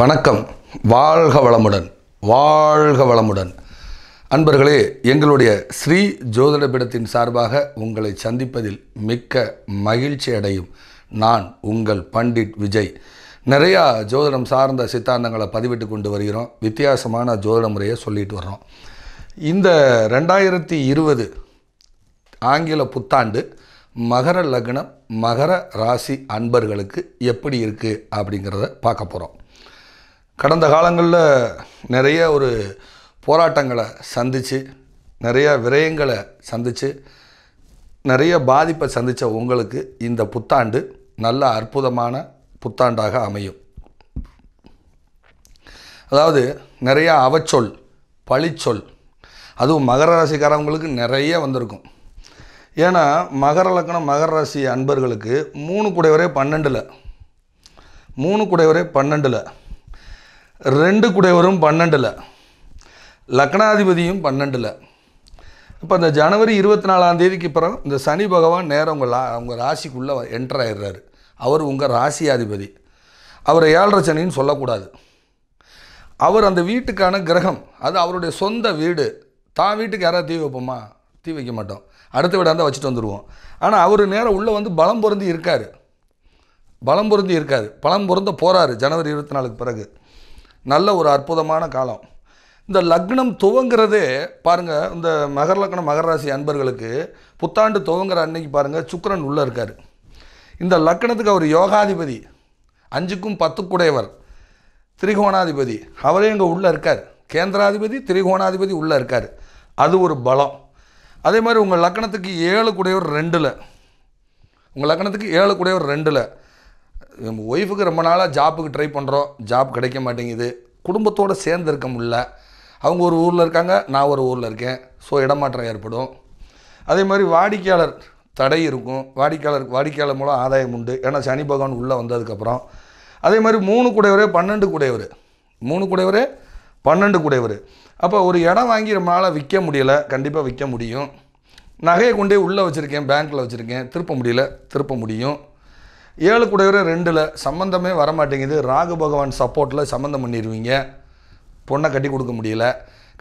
வணக்கம் வாழ்க வளமுடன் வாழ்க வளமுடன் அன்பர்களே எங்களுடைய ஸ்ரீ பிடத்தின் சார்பாக உங்களை சந்திப்பதில் மிக்க மகிழ்ச்சி அடையும் நான் உங்கள் பண்டிட் விஜய் நிறையா ஜோதிடம் சார்ந்த சித்தாந்தங்களை பதிவிட்டு கொண்டு வருகிறோம் வித்தியாசமான ஜோதிட முறையை சொல்லிட்டு வர்றோம் இந்த ரெண்டாயிரத்தி இருபது ஆங்கில புத்தாண்டு மகர லக்னம் மகர ராசி அன்பர்களுக்கு எப்படி இருக்குது அப்படிங்கிறத பார்க்க போகிறோம் கடந்த காலங்களில் நிறைய ஒரு போராட்டங்களை சந்தித்து நிறைய விரயங்களை சந்தித்து நிறைய பாதிப்பை சந்தித்த உங்களுக்கு இந்த புத்தாண்டு நல்ல அற்புதமான புத்தாண்டாக அமையும் அதாவது நிறையா அவச்சொல் பழிச்சொல் அதுவும் மகர ராசிக்காரவங்களுக்கு நிறைய வந்திருக்கும் ஏன்னா மகர லக்கணம் மகர ராசி அன்பர்களுக்கு மூணு குடைவரே பன்னெண்டில் மூணு குடைவரே பன்னெண்டில் ரெண்டு குடைவரும் பன்னெண்டில் லக்னாதிபதியும் பன்னெண்டில் இப்போ அந்த ஜனவரி இருபத்தி நாலாம் தேதிக்கு பிறகு இந்த சனி பகவான் நேரம் உங்கள் லா உங்கள் ராசிக்குள்ளே என்டர் ஆயிடுறாரு அவர் உங்கள் ராசியாதிபதி அவர் ஏழரை சனின்னு சொல்லக்கூடாது அவர் அந்த வீட்டுக்கான கிரகம் அது அவருடைய சொந்த வீடு தான் வீட்டுக்கு யாராவது தீ வைப்போமா தீ வைக்க மாட்டோம் அடுத்த வீடாக இருந்தால் வச்சுட்டு வந்துடுவோம் ஆனால் அவர் நேரம் உள்ளே வந்து பலம் பொருந்தி இருக்கார் பலம் பொருந்தி இருக்கார் பலம் பொருந்த போகிறாரு ஜனவரி இருபத்தி நாலுக்கு பிறகு நல்ல ஒரு அற்புதமான காலம் இந்த லக்னம் துவங்கிறதே பாருங்கள் இந்த மகர லக்னம் மகராசி அன்பர்களுக்கு புத்தாண்டு துவங்குற அன்னைக்கு பாருங்கள் சுக்கரன் உள்ளே இருக்கார் இந்த லக்கணத்துக்கு அவர் யோகாதிபதி அஞ்சுக்கும் பத்துக்குடையவர் திரிகோணாதிபதி அவரே இங்கே உள்ளே இருக்கார் கேந்திராதிபதி திரிகோணாதிபதி உள்ளே இருக்கார் அது ஒரு பலம் அதே மாதிரி உங்கள் லக்கணத்துக்கு ஏழு குடையவர் ரெண்டில் உங்கள் லக்கணத்துக்கு ஏழு குடையவர் ரெண்டில் ஒய்ஃபுக்கு ரொம்ப நாளாக ஜாப்புக்கு ட்ரை பண்ணுறோம் ஜாப் கிடைக்க மாட்டேங்குது குடும்பத்தோடு சேர்ந்து இருக்க முடியல அவங்க ஒரு ஊரில் இருக்காங்க நான் ஒரு ஊரில் இருக்கேன் ஸோ இடமாற்றம் ஏற்படும் அதே மாதிரி வாடிக்கையாளர் தடை இருக்கும் வாடிக்கையாளர் வாடிக்கையாளர் மூலம் ஆதாயம் உண்டு ஏன்னா சனி பகவான் உள்ளே வந்ததுக்கப்புறம் அதே மாதிரி மூணு கூடையவரே பன்னெண்டு கூடையவர் மூணு கூடையவரே பன்னெண்டு கூடையவர் அப்போ ஒரு இடம் வாங்கி ரொம்ப நாளாக விற்க முடியலை கண்டிப்பாக விற்க முடியும் நகையை கொண்டே உள்ளே வச்சுருக்கேன் பேங்க்கில் வச்சுருக்கேன் திருப்ப முடியல திருப்ப முடியும் ஏழு கூடையவரை ரெண்டில் சம்மந்தமே வரமாட்டேங்குது ராகு பகவான் சப்போர்ட்டில் சம்மந்தம் பண்ணிடுவீங்க பொண்ணை கட்டி கொடுக்க முடியல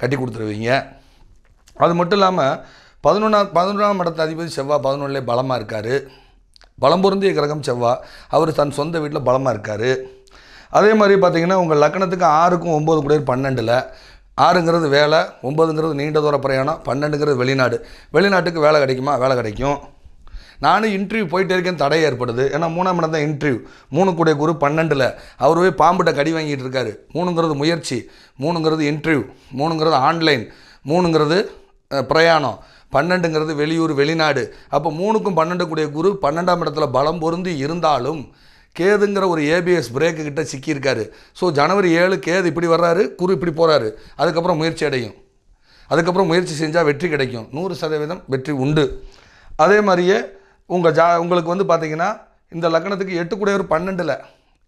கட்டி கொடுத்துருவீங்க அது மட்டும் இல்லாமல் பதினொன்றாம் பதினொன்றாம் இடத்த அதிபதி செவ்வாய் பதினொன்றுலே பலமாக இருக்கார் பலம் பொருந்திய கிரகம் செவ்வாய் அவர் தன் சொந்த வீட்டில் பலமாக இருக்கார் அதே மாதிரி பார்த்திங்கன்னா உங்கள் லக்கணத்துக்கு ஆறுக்கும் ஒம்பது கூட பன்னெண்டில் ஆறுங்கிறது வேலை ஒம்பதுங்கிறது நீண்ட தூர பிரயாணம் பன்னெண்டுங்கிறது வெளிநாடு வெளிநாட்டுக்கு வேலை கிடைக்குமா வேலை கிடைக்கும் நானும் இன்டர்வியூ போயிட்டே இருக்கேன் தடை ஏற்படுது ஏன்னா மூணாம் இடம் தான் இன்டர்வியூ மூணு கூடிய குரு பன்னெண்டில் அவர் போய் பாம்புகிட்ட கடி வாங்கிட்டு இருக்காரு மூணுங்கிறது முயற்சி மூணுங்கிறது இன்டர்வியூ மூணுங்கிறது ஆன்லைன் மூணுங்கிறது பிரயாணம் பன்னெண்டுங்கிறது வெளியூர் வெளிநாடு அப்போ மூணுக்கும் பன்னெண்டு கூடிய குரு பன்னெண்டாம் இடத்துல பலம் பொருந்தி இருந்தாலும் கேதுங்கிற ஒரு ஏபிஎஸ் பிரேக்கு கிட்டே சிக்கியிருக்காரு ஸோ ஜனவரி ஏழு கேது இப்படி வர்றாரு குரு இப்படி போகிறாரு அதுக்கப்புறம் முயற்சி அடையும் அதுக்கப்புறம் முயற்சி செஞ்சால் வெற்றி கிடைக்கும் நூறு சதவீதம் வெற்றி உண்டு அதே மாதிரியே உங்கள் ஜா உங்களுக்கு வந்து பார்த்தீங்கன்னா இந்த லக்னத்துக்கு எட்டு கூட ஒரு பன்னெண்டில்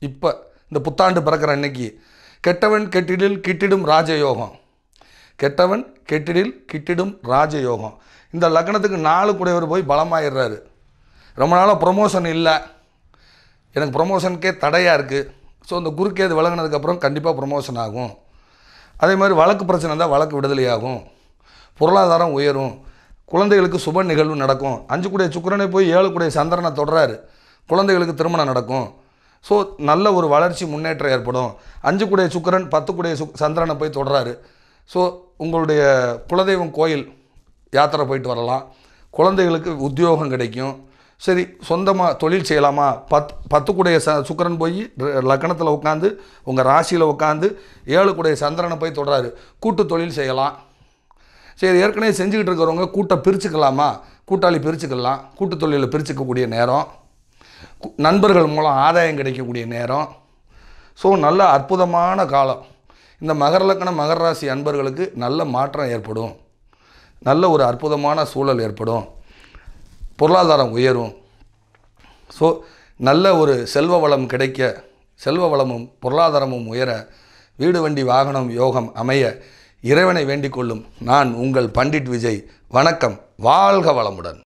இப்போ இந்த புத்தாண்டு பிறக்கிற அன்னைக்கு கெட்டவன் கெட்டிடில் கிட்டிடும் ராஜயோகம் கெட்டவன் கெட்டிடில் கிட்டிடும் ராஜயோகம் இந்த லக்னத்துக்கு நாலு கூடையவர் போய் பலமாயிடுறாரு ரொம்ப நாளாக ப்ரொமோஷன் இல்லை எனக்கு ப்ரொமோஷனுக்கே தடையாக இருக்குது ஸோ இந்த குறுக்கேது விலகினதுக்கப்புறம் கண்டிப்பாக ப்ரொமோஷன் ஆகும் அதே மாதிரி வழக்கு பிரச்சனை இருந்தால் வழக்கு விடுதலையாகும் பொருளாதாரம் உயரும் குழந்தைகளுக்கு சுப நிகழ்வு நடக்கும் அஞ்சு கூடிய சுக்கரனை போய் ஏழு கூடிய சந்திரனை தொடராரு குழந்தைகளுக்கு திருமணம் நடக்கும் ஸோ நல்ல ஒரு வளர்ச்சி முன்னேற்றம் ஏற்படும் அஞ்சு கூடிய சுக்கரன் பத்து கூடிய சு சந்திரனை போய் தொடர்றாரு ஸோ உங்களுடைய குலதெய்வம் கோயில் யாத்திரை போயிட்டு வரலாம் குழந்தைகளுக்கு உத்தியோகம் கிடைக்கும் சரி சொந்தமாக தொழில் செய்யலாமா பத் பத்து கூடைய ச சுக்கரன் போய் லக்கணத்தில் உட்காந்து உங்கள் ராசியில் உட்காந்து ஏழு கூடைய சந்திரனை போய் தொடராரு கூட்டு தொழில் செய்யலாம் சரி ஏற்கனவே செஞ்சுக்கிட்டு இருக்கிறவங்க கூட்டம் பிரிச்சுக்கலாமா கூட்டாளி பிரிச்சுக்கலாம் கூட்டு தொழிலில் பிரிச்சுக்கக்கூடிய நேரம் நண்பர்கள் மூலம் ஆதாயம் கிடைக்கக்கூடிய நேரம் ஸோ நல்ல அற்புதமான காலம் இந்த மகர லக்கண மகர ராசி அன்பர்களுக்கு நல்ல மாற்றம் ஏற்படும் நல்ல ஒரு அற்புதமான சூழல் ஏற்படும் பொருளாதாரம் உயரும் ஸோ நல்ல ஒரு செல்வ வளம் கிடைக்க செல்வ வளமும் பொருளாதாரமும் உயர வீடு வண்டி வாகனம் யோகம் அமைய இறைவனை வேண்டிக் கொள்ளும் நான் உங்கள் பண்டிட் விஜய் வணக்கம் வாழ்க வளமுடன்